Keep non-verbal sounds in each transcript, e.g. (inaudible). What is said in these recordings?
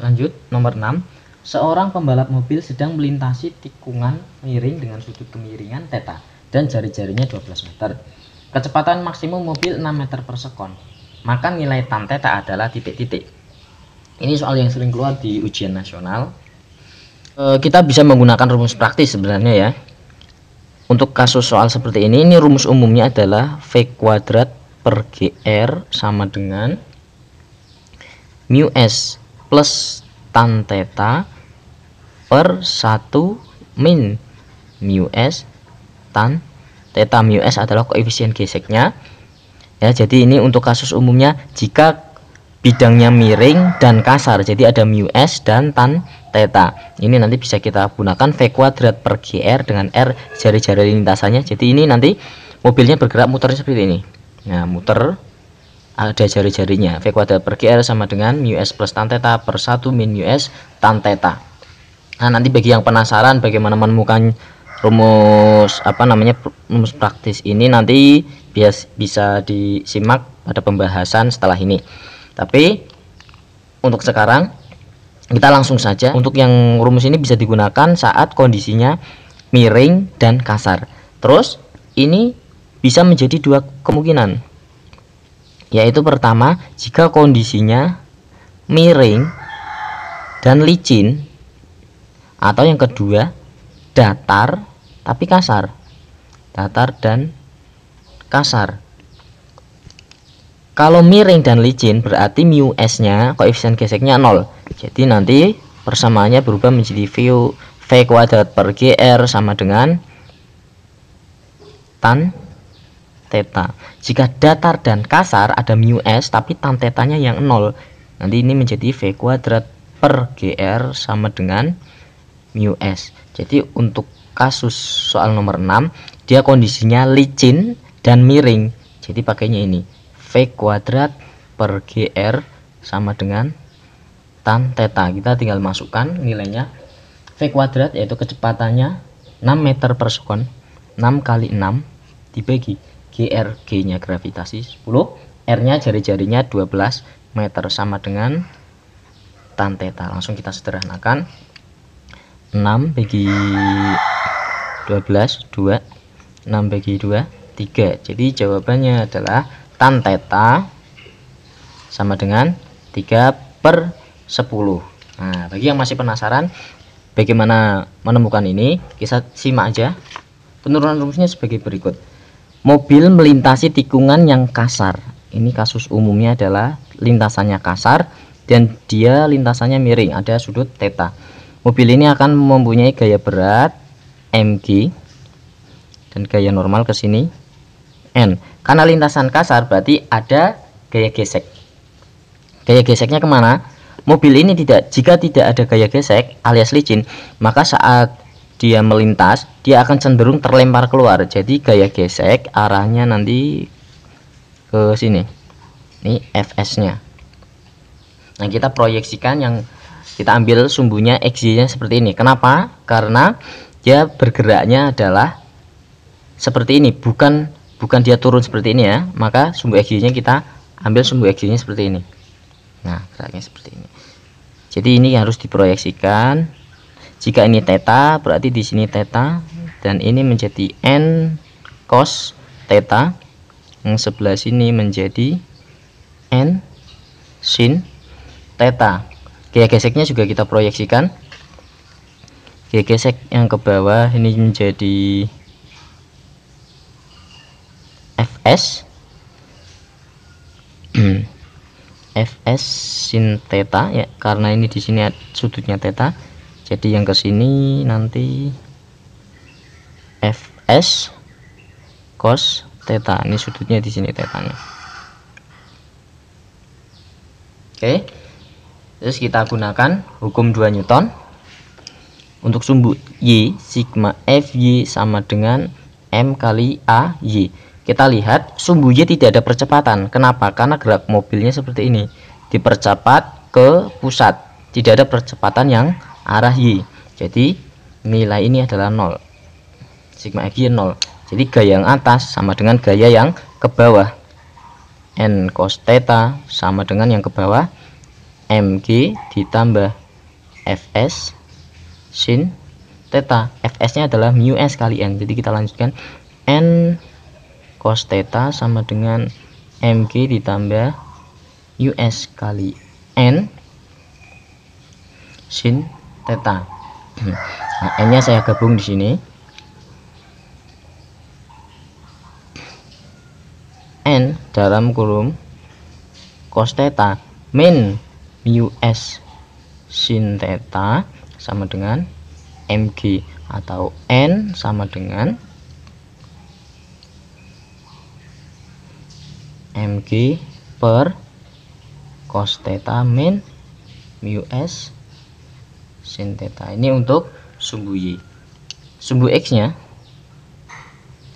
Lanjut, nomor 6. Seorang pembalap mobil sedang melintasi tikungan miring dengan sudut kemiringan theta dan jari-jarinya 12 meter. Kecepatan maksimum mobil 6 meter per sekon. Maka nilai tan theta adalah titik-titik. Ini soal yang sering keluar di ujian nasional. E, kita bisa menggunakan rumus praktis sebenarnya ya. Untuk kasus soal seperti ini, ini rumus umumnya adalah V kuadrat per GR sama dengan mu S plus tan theta per 1 min mu s tan theta mu s adalah koefisien geseknya ya jadi ini untuk kasus umumnya jika bidangnya miring dan kasar jadi ada mu s dan tan theta ini nanti bisa kita gunakan V kuadrat per GR dengan R jari-jari lintasannya jadi ini nanti mobilnya bergerak muter seperti ini nah muter ada jari-jarinya V kuadrat per GR sama dengan mu S plus tan theta per 1 min mu S tan theta nah nanti bagi yang penasaran bagaimana menemukan rumus apa namanya rumus praktis ini nanti bias, bisa disimak pada pembahasan setelah ini tapi untuk sekarang kita langsung saja untuk yang rumus ini bisa digunakan saat kondisinya miring dan kasar terus ini bisa menjadi dua kemungkinan yaitu pertama jika kondisinya miring dan licin atau yang kedua datar tapi kasar datar dan kasar kalau miring dan licin berarti mu s nya koefisien geseknya 0 jadi nanti persamaannya berubah menjadi v, v kuadrat per gr sama dengan tan theta. Jika datar dan kasar ada mu s tapi tan tetanya yang nol Nanti ini menjadi V kuadrat per GR sama dengan mu s. Jadi untuk kasus soal nomor 6 dia kondisinya licin dan miring. Jadi pakainya ini V kuadrat per GR sama dengan tan teta Kita tinggal masukkan nilainya V kuadrat yaitu kecepatannya 6 meter per sekon 6 kali 6 dibagi GRG-nya gravitasi 10, R-nya jari-jarinya 12 meter sama dengan tan theta. Langsung kita sederhanakan. 6 bagi 12 2 6 bagi 2 3. Jadi jawabannya adalah tan theta sama dengan 3 per 10. Nah, bagi yang masih penasaran bagaimana menemukan ini, kita simak aja. Penurunan rumusnya sebagai berikut. Mobil melintasi tikungan yang kasar. Ini kasus umumnya adalah lintasannya kasar dan dia lintasannya miring, ada sudut theta. Mobil ini akan mempunyai gaya berat mg dan gaya normal ke sini n. Karena lintasan kasar berarti ada gaya gesek. Gaya geseknya kemana? Mobil ini tidak, jika tidak ada gaya gesek alias licin, maka saat dia melintas dia akan cenderung terlempar keluar jadi gaya gesek arahnya nanti ke sini ini fs nya nah kita proyeksikan yang kita ambil sumbunya xy nya seperti ini kenapa karena dia bergeraknya adalah seperti ini bukan bukan dia turun seperti ini ya maka sumbu xy nya kita ambil sumbu xy nya seperti ini nah geraknya seperti ini jadi ini yang harus diproyeksikan jika ini theta berarti di sini theta dan ini menjadi n cos theta yang sebelah sini menjadi n sin theta gaya geseknya juga kita proyeksikan gaya gesek yang ke bawah ini menjadi fs (clears throat) fs sin theta ya karena ini di sini sudutnya theta jadi yang ke sini nanti fs cos theta ini sudutnya di sini tetanya oke terus kita gunakan hukum 2 newton untuk sumbu y sigma fy sama dengan m kali a y kita lihat sumbu y tidak ada percepatan kenapa karena gerak mobilnya seperti ini dipercepat ke pusat tidak ada percepatan yang arah Y jadi nilai ini adalah 0 sigma y 0 jadi gaya yang atas sama dengan gaya yang ke bawah n cos theta sama dengan yang ke bawah mg ditambah fs sin theta fs nya adalah mu s kali n jadi kita lanjutkan n cos theta sama dengan mg ditambah us kali n sin peta nah, nya saya gabung di sini N dalam kurung cos theta min mu s sin theta sama dengan mg atau n sama dengan mg per cos theta min mu s sin theta ini untuk sumbu y sumbu x nya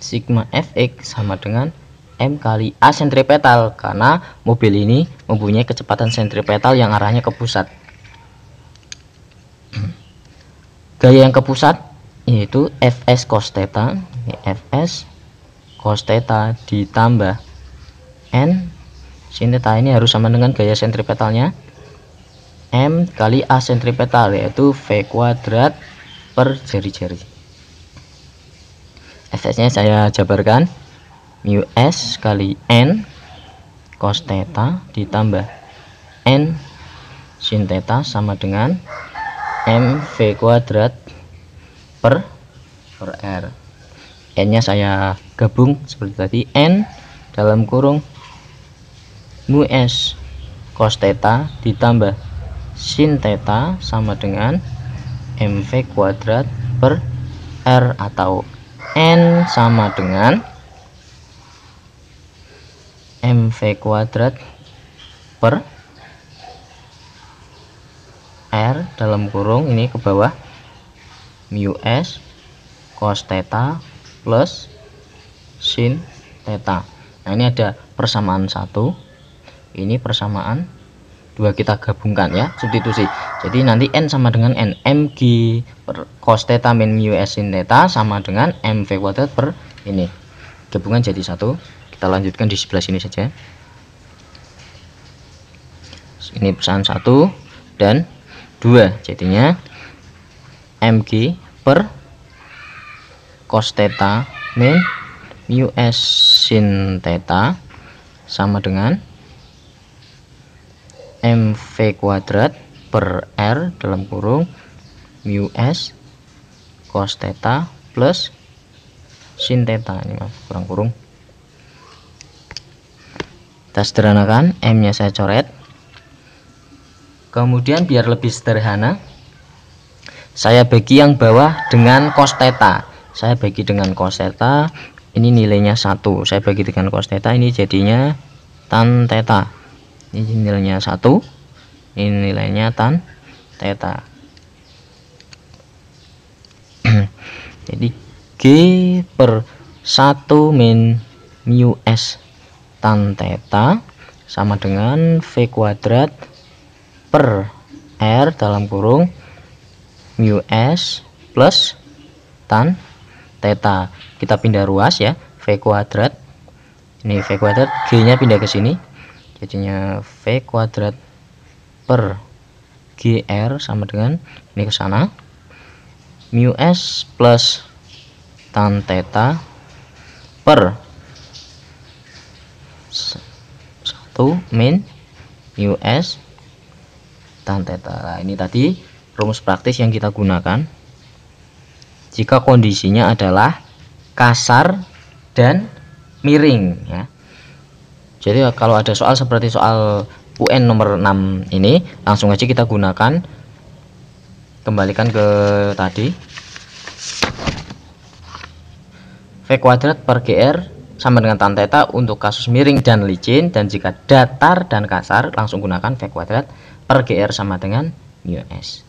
sigma fx sama dengan m kali a sentripetal karena mobil ini mempunyai kecepatan sentripetal yang arahnya ke pusat (clears throat) gaya yang ke pusat yaitu fs cos theta ini ya, fs cos theta ditambah n sin theta ini harus sama dengan gaya sentripetalnya M kali A sentripetal yaitu V kuadrat per jari-jari Fs nya saya jabarkan mu S kali N cos theta ditambah N sin theta sama dengan M V kuadrat per per R N nya saya gabung seperti tadi N dalam kurung mu S cos theta ditambah sin theta sama dengan mv kuadrat per r atau n sama dengan mv kuadrat per r dalam kurung ini ke bawah mu s cos theta plus sin theta nah ini ada persamaan satu ini persamaan dua kita gabungkan ya substitusi jadi nanti n sama dengan n mg per cos theta min mu s sin theta sama dengan mv kuadrat per ini gabungan jadi satu kita lanjutkan di sebelah sini saja ini pesan satu dan dua jadinya mg per cos theta min mu s sin theta sama dengan mv kuadrat per r dalam kurung mu s cos theta plus sin theta ini maaf kurang kurung kita sederhanakan m nya saya coret kemudian biar lebih sederhana saya bagi yang bawah dengan cos theta saya bagi dengan cos theta ini nilainya satu saya bagi dengan cos theta ini jadinya tan theta ini nilainya satu ini nilainya tan theta (clears throat) jadi G per 1 min mu S tan theta sama dengan V kuadrat per R dalam kurung mu S plus tan theta kita pindah ruas ya V kuadrat ini V kuadrat G nya pindah ke sini jadinya V kuadrat per GR sama dengan ini ke sana mu S plus tan theta per 1 min mu S tan theta nah, ini tadi rumus praktis yang kita gunakan jika kondisinya adalah kasar dan miring ya jadi eh, kalau ada soal seperti soal UN nomor 6 ini langsung aja kita gunakan kembalikan ke tadi V kuadrat per GR sama dengan tan theta untuk kasus miring dan licin dan jika datar dan kasar langsung gunakan V kuadrat per GR sama dengan mu S